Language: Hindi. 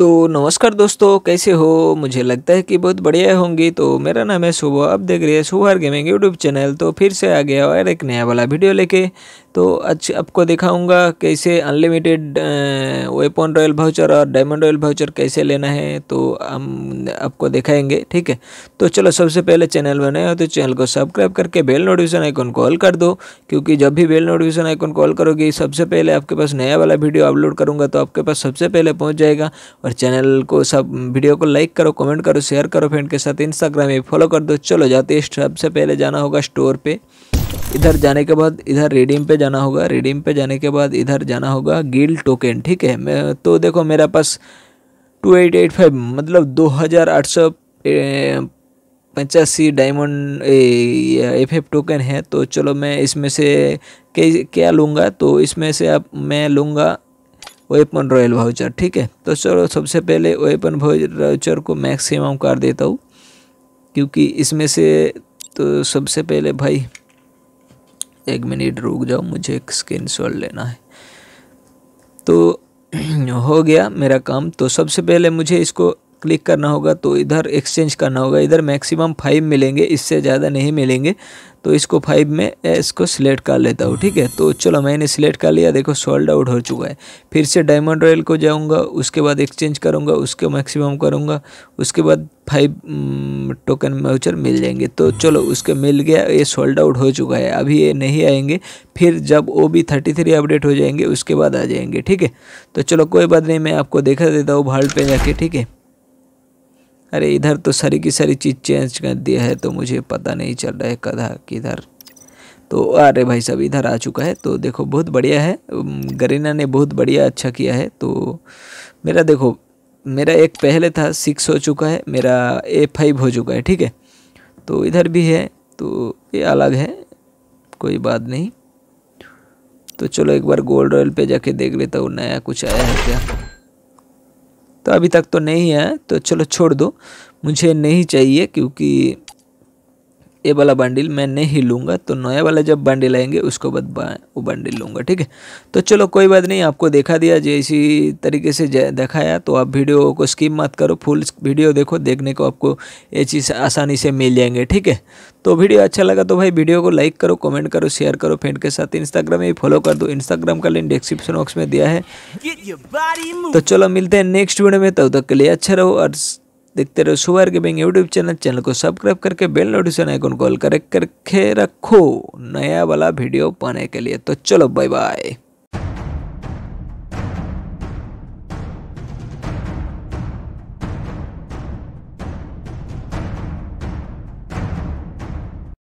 तो नमस्कार दोस्तों कैसे हो मुझे लगता है कि बहुत बढ़िया होंगी तो मेरा नाम है सुबह आप देख रहे हैं सुबह गेमिंग यूट्यूब चैनल तो फिर से आ गया और एक नया वाला वीडियो लेके तो आज आपको दिखाऊंगा कैसे अनलिमिटेड वेपन रॉयल भाउचर और डायमंड रॉयल भाउचर कैसे लेना है तो हम आपको दिखाएंगे ठीक है तो चलो सबसे पहले चैनल बनाए हो तो चैनल को सब्सक्राइब करके बेल नोटिफिकेशन आइकन कॉल कर दो क्योंकि जब भी बेल नोटिफिकेशन आइकन कॉल करोगे सबसे पहले आपके पास नया वाला वीडियो अपलोड करूँगा तो आपके पास सबसे पहले पहुँच जाएगा और चैनल को सब वीडियो को लाइक करो कमेंट करो शेयर करो फ्रेंड के साथ इंस्टाग्राम में फॉलो कर दो चलो जाते सबसे पहले जाना होगा स्टोर पर इधर जाने के बाद इधर रिडीम पे जाना होगा रिडीम पे जाने के बाद इधर जाना होगा गिल टोकन ठीक है मैं तो देखो मेरा पास टू एट एट फाइव मतलब दो हज़ार आठ सौ पचासी डायमंड एफ एफ टोकन है तो चलो मैं इसमें से क्या लूँगा तो इसमें से आप मैं लूँगा वेपन रॉयल वाउचर ठीक है तो चलो सबसे पहले वेपन वाउचर को मैक्सिमम कर देता हूँ क्योंकि इसमें से तो सबसे पहले भाई एक मिनट रुक जाओ मुझे एक स्क्रीन लेना है तो हो गया मेरा काम तो सबसे पहले मुझे इसको क्लिक करना होगा तो इधर एक्सचेंज करना होगा इधर मैक्सिमम फाइव मिलेंगे इससे ज़्यादा नहीं मिलेंगे तो इसको फाइव में इसको सिलेक्ट कर लेता हूँ ठीक है तो चलो मैंने सिलेक्ट कर लिया देखो सोल्ड आउट हो चुका है फिर से डायमंड रॉयल को जाऊँगा उसके बाद एक्सचेंज करूँगा उसको मैक्सिमम करूँगा उसके बाद फाइव टोकन वाउचर मिल जाएंगे तो चलो उसके मिल गया ये सोल्ड आउट हो चुका है अभी ये नहीं आएंगे फिर जब O B thirty three update हो जाएंगे उसके बाद आ जाएंगे ठीक है तो चलो कोई बात नहीं मैं आपको देखा देता हूँ भाल्ट पे जाके ठीक है अरे इधर तो सारी की सारी चीज़ चेंज कर दिया है तो मुझे पता नहीं चल रहा है कदा किधर तो अरे भाई साहब इधर आ चुका है तो देखो बहुत बढ़िया है गरीना ने बहुत बढ़िया अच्छा किया है तो मेरा देखो मेरा एक पहले था सिक्स हो चुका है मेरा ए फाइव हो चुका है ठीक है तो इधर भी है तो ये अलग है कोई बात नहीं तो चलो एक बार गोल्ड रॉयल पे जाके देख लेता हूँ नया कुछ आया है क्या तो अभी तक तो नहीं है तो चलो छोड़ दो मुझे नहीं चाहिए क्योंकि ये वाला बंडिल मैं नहीं लूँगा तो नया वाला जब बंडिल आएंगे उसको बाद वो बंडिल लूँगा ठीक है तो चलो कोई बात नहीं आपको देखा दिया जैसी तरीके से दिखाया तो आप वीडियो को स्किप मत करो फुल वीडियो देखो देखने को आपको ये चीज़ आसानी से मिल जाएंगे ठीक है तो वीडियो अच्छा लगा तो भाई वीडियो को लाइक करो कमेंट करो शेयर करो फ्रेंड के साथ इंस्टाग्राम में फॉलो कर दो इंस्टाग्राम का लिंक डिस्क्रिप्शन बॉक्स में दिया है तो चलो मिलते हैं नेक्स्ट वीडियो में तब तक के लिए अच्छा रहो और देखते रहो सुबह के यूट्यूब चैनल चैनल को सब्सक्राइब करके बेल नोटिफिकेशन आइकन कॉल करे करके रखो नया वाला वीडियो पाने के लिए तो चलो बाय बाय